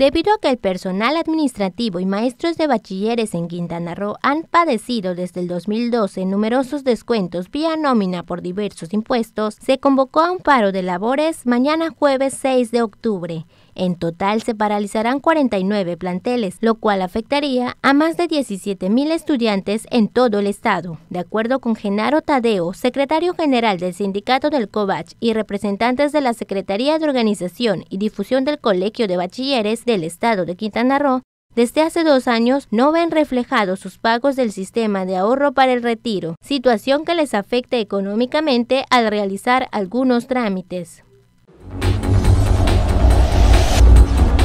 Debido a que el personal administrativo y maestros de bachilleres en Quintana Roo han padecido desde el 2012 numerosos descuentos vía nómina por diversos impuestos, se convocó a un paro de labores mañana jueves 6 de octubre. En total se paralizarán 49 planteles, lo cual afectaría a más de 17.000 estudiantes en todo el estado. De acuerdo con Genaro Tadeo, secretario general del sindicato del COVACH y representantes de la Secretaría de Organización y Difusión del Colegio de Bachilleres del estado de Quintana Roo, desde hace dos años no ven reflejados sus pagos del sistema de ahorro para el retiro, situación que les afecta económicamente al realizar algunos trámites.